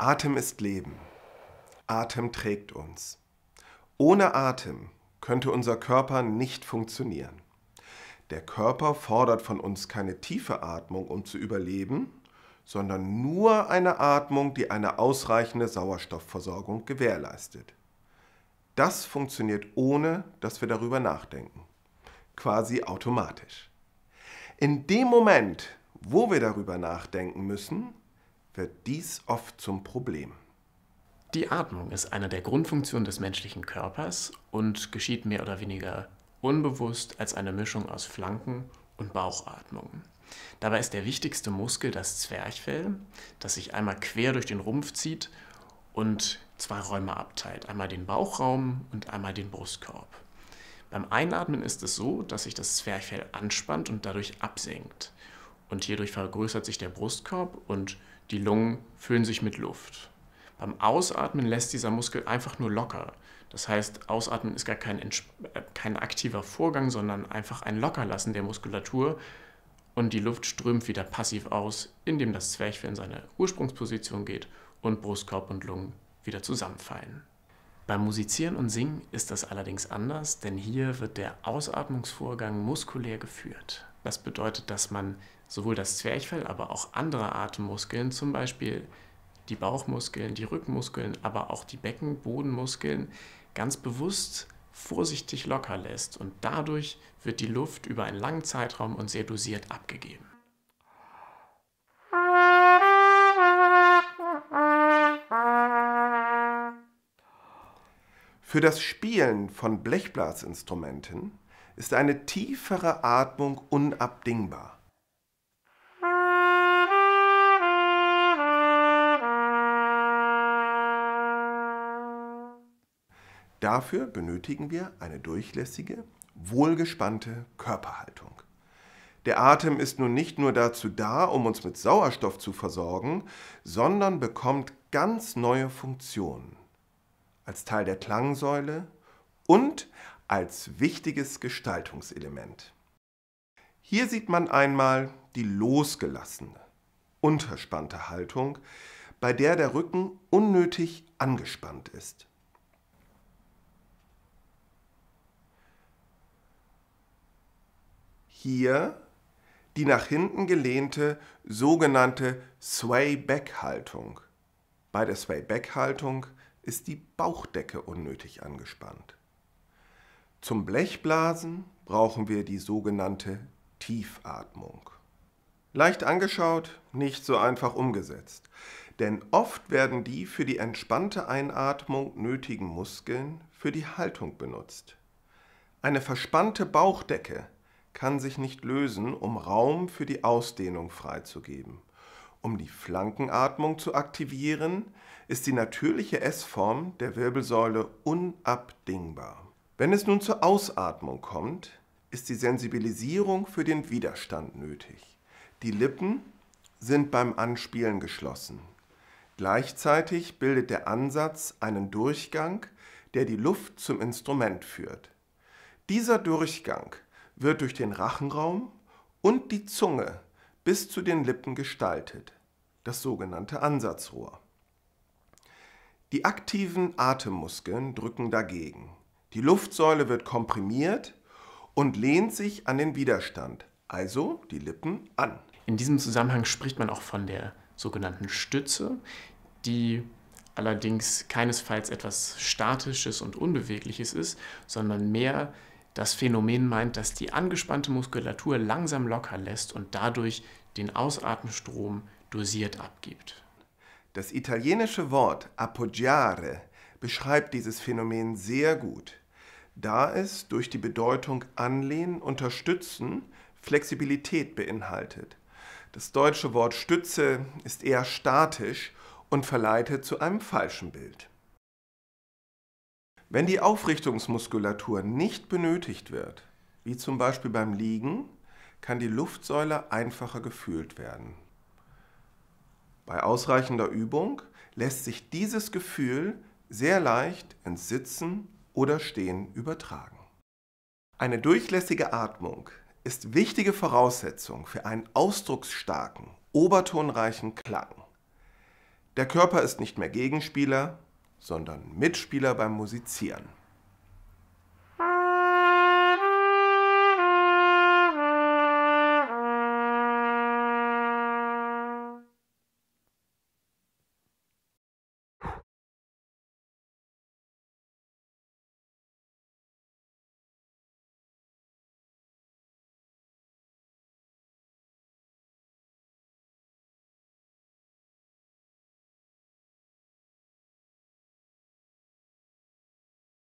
Atem ist Leben. Atem trägt uns. Ohne Atem könnte unser Körper nicht funktionieren. Der Körper fordert von uns keine tiefe Atmung, um zu überleben, sondern nur eine Atmung, die eine ausreichende Sauerstoffversorgung gewährleistet. Das funktioniert ohne, dass wir darüber nachdenken. Quasi automatisch. In dem Moment, wo wir darüber nachdenken müssen, wird dies oft zum Problem. Die Atmung ist eine der Grundfunktionen des menschlichen Körpers und geschieht mehr oder weniger unbewusst als eine Mischung aus Flanken- und Bauchatmung. Dabei ist der wichtigste Muskel das Zwerchfell, das sich einmal quer durch den Rumpf zieht und zwei Räume abteilt, einmal den Bauchraum und einmal den Brustkorb. Beim Einatmen ist es so, dass sich das Zwerchfell anspannt und dadurch absenkt und hierdurch vergrößert sich der Brustkorb und die Lungen füllen sich mit Luft. Beim Ausatmen lässt dieser Muskel einfach nur locker. Das heißt, Ausatmen ist gar kein, äh, kein aktiver Vorgang, sondern einfach ein Lockerlassen der Muskulatur und die Luft strömt wieder passiv aus, indem das Zwerchfell in seine Ursprungsposition geht und Brustkorb und Lungen wieder zusammenfallen. Beim Musizieren und Singen ist das allerdings anders, denn hier wird der Ausatmungsvorgang muskulär geführt. Das bedeutet, dass man sowohl das Zwerchfell, aber auch andere Atemmuskeln, zum Beispiel die Bauchmuskeln, die Rückenmuskeln, aber auch die Beckenbodenmuskeln ganz bewusst vorsichtig locker lässt und dadurch wird die Luft über einen langen Zeitraum und sehr dosiert abgegeben. Für das Spielen von Blechblasinstrumenten ist eine tiefere Atmung unabdingbar. Dafür benötigen wir eine durchlässige, wohlgespannte Körperhaltung. Der Atem ist nun nicht nur dazu da, um uns mit Sauerstoff zu versorgen, sondern bekommt ganz neue Funktionen. Als Teil der Klangsäule und als wichtiges Gestaltungselement. Hier sieht man einmal die losgelassene, unterspannte Haltung, bei der der Rücken unnötig angespannt ist. hier die nach hinten gelehnte sogenannte Sway-Back-Haltung. Bei der Sway-Back-Haltung ist die Bauchdecke unnötig angespannt. Zum Blechblasen brauchen wir die sogenannte Tiefatmung. Leicht angeschaut, nicht so einfach umgesetzt. Denn oft werden die für die entspannte Einatmung nötigen Muskeln für die Haltung benutzt. Eine verspannte Bauchdecke kann sich nicht lösen, um Raum für die Ausdehnung freizugeben. Um die Flankenatmung zu aktivieren, ist die natürliche S-Form der Wirbelsäule unabdingbar. Wenn es nun zur Ausatmung kommt, ist die Sensibilisierung für den Widerstand nötig. Die Lippen sind beim Anspielen geschlossen. Gleichzeitig bildet der Ansatz einen Durchgang, der die Luft zum Instrument führt. Dieser Durchgang wird durch den Rachenraum und die Zunge bis zu den Lippen gestaltet, das sogenannte Ansatzrohr. Die aktiven Atemmuskeln drücken dagegen. Die Luftsäule wird komprimiert und lehnt sich an den Widerstand, also die Lippen an. In diesem Zusammenhang spricht man auch von der sogenannten Stütze, die allerdings keinesfalls etwas Statisches und Unbewegliches ist, sondern mehr das Phänomen meint, dass die angespannte Muskulatur langsam locker lässt und dadurch den Ausatmenstrom dosiert abgibt. Das italienische Wort appoggiare beschreibt dieses Phänomen sehr gut, da es durch die Bedeutung anlehnen, unterstützen, Flexibilität beinhaltet. Das deutsche Wort Stütze ist eher statisch und verleitet zu einem falschen Bild. Wenn die Aufrichtungsmuskulatur nicht benötigt wird, wie zum Beispiel beim Liegen, kann die Luftsäule einfacher gefühlt werden. Bei ausreichender Übung lässt sich dieses Gefühl sehr leicht ins Sitzen oder Stehen übertragen. Eine durchlässige Atmung ist wichtige Voraussetzung für einen ausdrucksstarken, obertonreichen Klang. Der Körper ist nicht mehr Gegenspieler, sondern Mitspieler beim Musizieren.